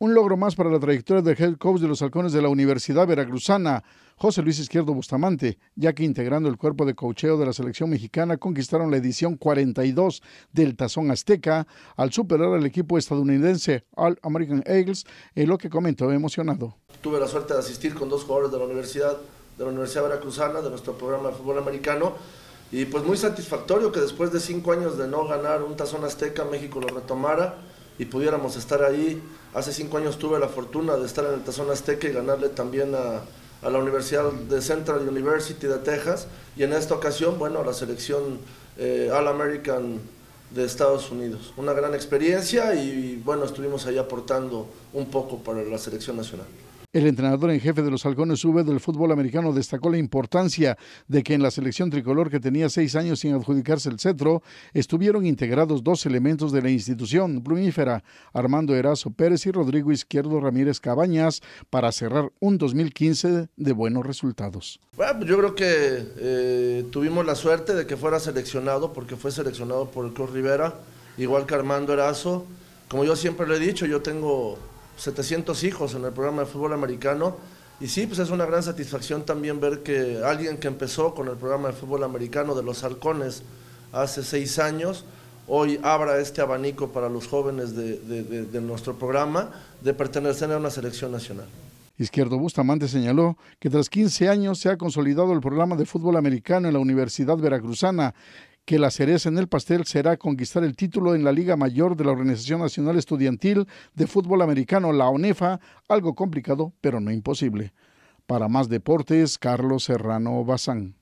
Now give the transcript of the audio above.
Un logro más para la trayectoria de head coach de los halcones de la Universidad Veracruzana, José Luis Izquierdo Bustamante, ya que integrando el cuerpo de cocheo de la selección mexicana conquistaron la edición 42 del Tazón Azteca al superar al equipo estadounidense All American Eagles, en lo que comentó emocionado. Tuve la suerte de asistir con dos jugadores de la Universidad, de la Universidad Veracruzana, de nuestro programa de fútbol americano, y pues muy satisfactorio que después de cinco años de no ganar un Tazón Azteca, México lo retomara y pudiéramos estar ahí. Hace cinco años tuve la fortuna de estar en el Tazón Azteca y ganarle también a, la Universidad de Central University de Texas y en esta ocasión, bueno, a la selección eh, All American de Estados Unidos. Una gran experiencia y, bueno, estuvimos ahí aportando un poco para la selección nacional. El entrenador en jefe de los halcones V del fútbol americano destacó la importancia de que en la selección tricolor que tenía seis años sin adjudicarse el cetro, estuvieron integrados dos elementos de la institución plumífera, Armando Erazo Pérez y Rodrigo Izquierdo Ramírez Cabañas, para cerrar un 2015 de buenos resultados. Bueno, pues yo creo que eh, tuvimos la suerte de que fuera seleccionado, porque fue seleccionado por el Cruz Rivera, igual que Armando Erazo. Como yo siempre lo he dicho, yo tengo 700 hijos en el programa de fútbol americano. Y sí, pues es una gran satisfacción también ver que alguien que empezó con el programa de fútbol americano de los halcones hace seis años, hoy abra este abanico para los jóvenes de, nuestro programa de pertenecer a una selección nacional. Izquierdo Bustamante señaló que tras 15 años se ha consolidado el programa de fútbol americano en la Universidad Veracruzana, que la cereza en el pastel será conquistar el título en la Liga Mayor de la Organización Nacional Estudiantil de Fútbol Americano, la ONEFA, algo complicado pero no imposible. Para más deportes, Carlos Serrano Bazán.